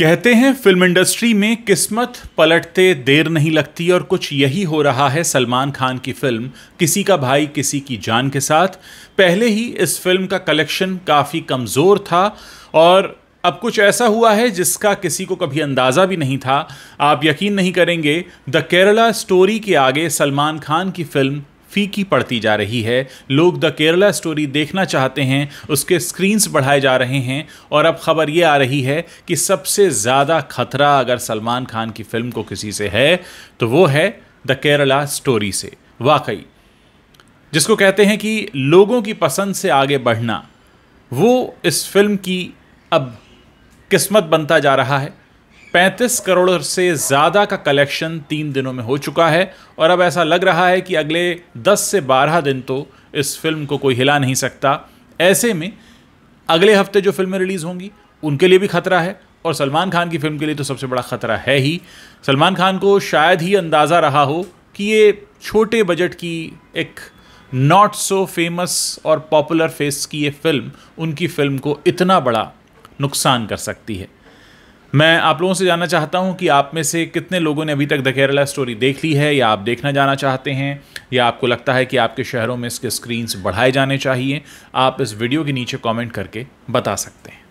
कहते हैं film industry में किस्मत पलटते देर नहीं लगती और कुछ यही हो रहा है सलमान खान की फिल्म किसी का भाई किसी की जान के साथ पहले ही इस फिल्म का कलेक्शन काफ़ी कमज़ोर था और अब कुछ ऐसा हुआ है जिसका किसी को कभी अंदाज़ा भी नहीं था आप यकीन नहीं करेंगे द केरला स्टोरी के आगे सलमान खान की फिल्म फीकी पड़ती जा रही है लोग द केरला स्टोरी देखना चाहते हैं उसके स्क्रीन्स बढ़ाए जा रहे हैं और अब खबर ये आ रही है कि सबसे ज़्यादा खतरा अगर सलमान खान की फिल्म को किसी से है तो वो है द केरला स्टोरी से वाकई जिसको कहते हैं कि लोगों की पसंद से आगे बढ़ना वो इस फिल्म की अब किस्मत बनता जा रहा है 35 करोड़ से ज़्यादा का कलेक्शन तीन दिनों में हो चुका है और अब ऐसा लग रहा है कि अगले 10 से 12 दिन तो इस फिल्म को कोई हिला नहीं सकता ऐसे में अगले हफ्ते जो फिल्में रिलीज़ होंगी उनके लिए भी खतरा है और सलमान खान की फिल्म के लिए तो सबसे बड़ा खतरा है ही सलमान खान को शायद ही अंदाज़ा रहा हो कि ये छोटे बजट की एक नॉट सो फेमस और पॉपुलर फेस की ये फिल्म उनकी फिल्म को इतना बड़ा नुकसान कर सकती है मैं आप लोगों से जानना चाहता हूं कि आप में से कितने लोगों ने अभी तक द केरला स्टोरी देख ली है या आप देखना जाना चाहते हैं या आपको लगता है कि आपके शहरों में इसके स्क्रीन्स बढ़ाए जाने चाहिए आप इस वीडियो के नीचे कमेंट करके बता सकते हैं